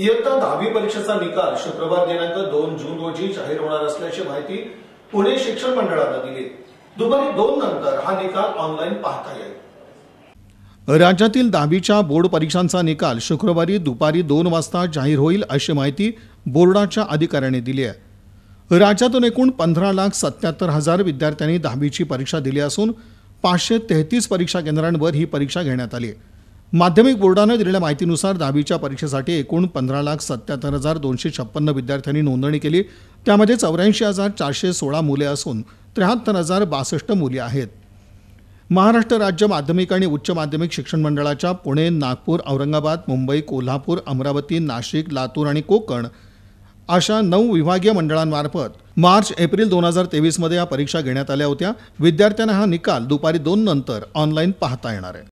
इयत्ता दहावी परीक्षेचा निकाल शुक्रवार दिनांक दोन जून रोजी जाहीर होणार असल्याची माहिती पुणे शिक्षण मंडळानं दिली दुपारी दोन नंतर हा निकाल ऑनलाईन पाहता येईल राज्यातील दहावीच्या बोर्ड परीक्षांचा निकाल शुक्रवारी दुपारी दोन वाजता जाहीर होईल अशी माहिती बोर्डाच्या अधिकाऱ्यांनी दिली आहे राज्यातून एकूण पंधरा लाख सत्याहत्तर हजार विद्यार्थ्यांनी दहावीची परीक्षा दिली असून पाचशे तेहतीस परीक्षा केंद्रांवर ही परीक्षा घेण्यात आली आहे माध्यमिक बोर्डानं दिलेल्या माहितीनुसार दहावीच्या परीक्षेसाठी एकूण पंधरा लाख सत्याहत्तर हजार दोनशे छप्पन्न विद्यार्थ्यांनी नोंदणी केली त्यामध्ये चौऱ्याऐंशी हजार चारशे सोळा मुले असून त्र्याहत्तर हजार बासष्ट मुली आहेत महाराष्ट्र राज्य माध्यमिक आणि उच्च माध्यमिक शिक्षण मंडळाच्या पुणे नागपूर औरंगाबाद मुंबई कोल्हापूर अमरावती नाशिक लातूर आणि कोकण अशा नऊ विभागीय मंडळांमार्फत मार्च एप्रिल दोन हजार तेवीसमध्ये या परीक्षा घेण्यात आल्या होत्या विद्यार्थ्यांना हा निकाल दुपारी दोन नंतर ऑनलाईन पाहता येणार आहे